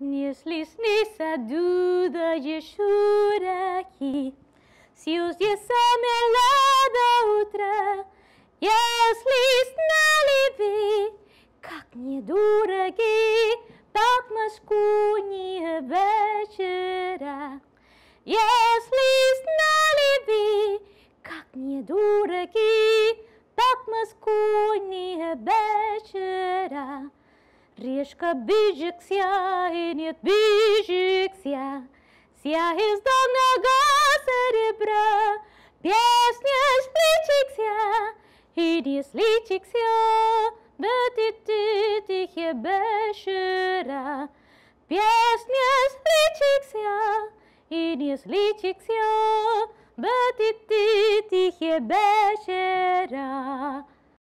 Если Jeśli snisa duda jeszuraki, si us jesame лада утра, если знали вы, как недороги, так маску не вечера. Если знали вы, как недороги, так маску не вечера. Речка бежит ся и нет бежит ся, ся из донного серебра. Песня сплетит ся и не слетит вся, Бетит тихе бешера. Песня сплетит ся и не слетит вся, Бетит тихе бешера.